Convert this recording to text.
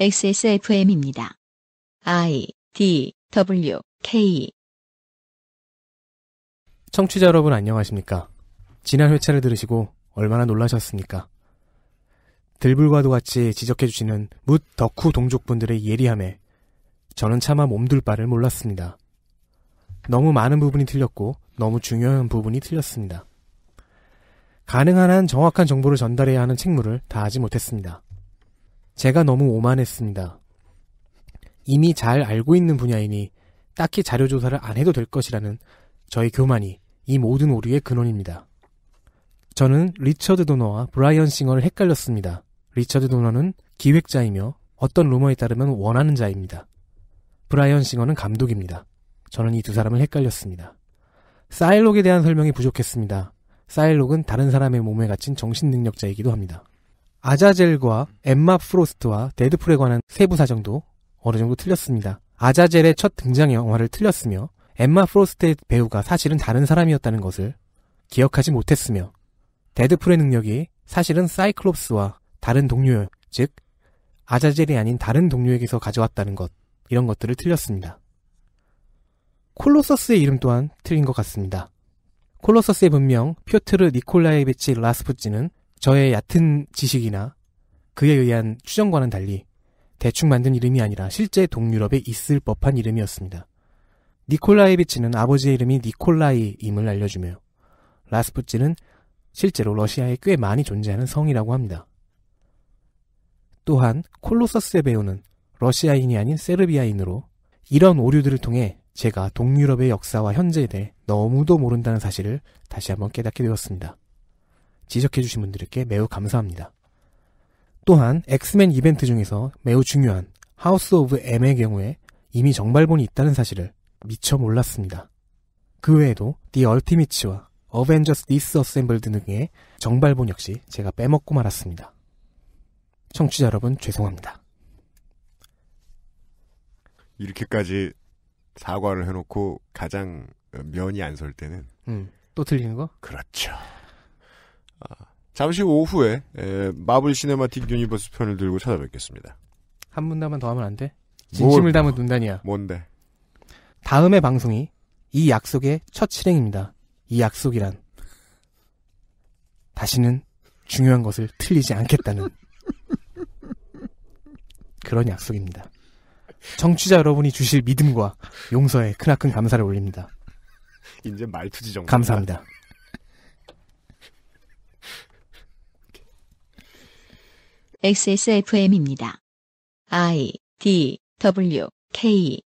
XSFM입니다. I D W K 청취자 여러분 안녕하십니까? 지난 회차를 들으시고 얼마나 놀라셨습니까? 들불과도 같이 지적해주시는 묻 덕후 동족분들의 예리함에 저는 차마 몸둘 바를 몰랐습니다. 너무 많은 부분이 틀렸고 너무 중요한 부분이 틀렸습니다. 가능한 한 정확한 정보를 전달해야 하는 책무를 다하지 못했습니다. 제가 너무 오만했습니다. 이미 잘 알고 있는 분야이니 딱히 자료조사를 안 해도 될 것이라는 저희 교만이 이 모든 오류의 근원입니다. 저는 리처드 도너와 브라이언 싱어를 헷갈렸습니다. 리처드 도너는 기획자이며 어떤 루머에 따르면 원하는 자입니다. 브라이언 싱어는 감독입니다. 저는 이 두 사람을 헷갈렸습니다. 사일록에 대한 설명이 부족했습니다. 사일록은 다른 사람의 몸에 갇힌 정신능력자이기도 합니다. 아자젤과 엠마 프로스트와 데드풀에 관한 세부 사정도 어느 정도 틀렸습니다. 아자젤의 첫 등장 영화를 틀렸으며 엠마 프로스트의 배우가 사실은 다른 사람이었다는 것을 기억하지 못했으며 데드풀의 능력이 사실은 사이클롭스와 다른 동료, 즉 아자젤이 아닌 다른 동료에게서 가져왔다는 것 이런 것들을 틀렸습니다. 콜로서스의 이름 또한 틀린 것 같습니다. 콜로서스의 분명 표트르 니콜라이비치 라스푸찌는 저의 얕은 지식이나 그에 의한 추정과는 달리 대충 만든 이름이 아니라 실제 동유럽에 있을 법한 이름이었습니다. 니콜라이비치는 아버지의 이름이 니콜라이임을 알려주며 라스푸치는 실제로 러시아에 꽤 많이 존재하는 성이라고 합니다. 또한 콜로서스의 배우는 러시아인이 아닌 세르비아인으로 이런 오류들을 통해 제가 동유럽의 역사와 현재에 대해 너무도 모른다는 사실을 다시 한번 깨닫게 되었습니다. 지적해주신 분들께 매우 감사합니다. 또한 엑스맨 이벤트 중에서 매우 중요한 하우스 오브 M의 경우에 이미 정발본이 있다는 사실을 미처 몰랐습니다. 그 외에도 The Ultimates와 s 벤져 s 디스어셈블드 등의 정발본 역시 제가 빼먹고 말았습니다. 청취자 여러분 죄송합니다. 이렇게까지 사과를 해놓고 가장 면이 안 설 때는 음, 또 틀리는 거? 그렇죠. 잠시 오후에 마블 시네마틱 유니버스 편을 들고 찾아뵙겠습니다. 한 문단만 더 하면 안 돼? 진심을 뭘, 뭐? 담은 문단이야. 뭔데? 다음의 방송이 이 약속의 첫 실행입니다. 이 약속이란 다시는 중요한 것을 틀리지 않겠다는 그런 약속입니다. 청취자 여러분이 주실 믿음과 용서에 크나큰 감사를 올립니다. 이제 말투지 정도. 감사합니다. XSFM입니다. I D W K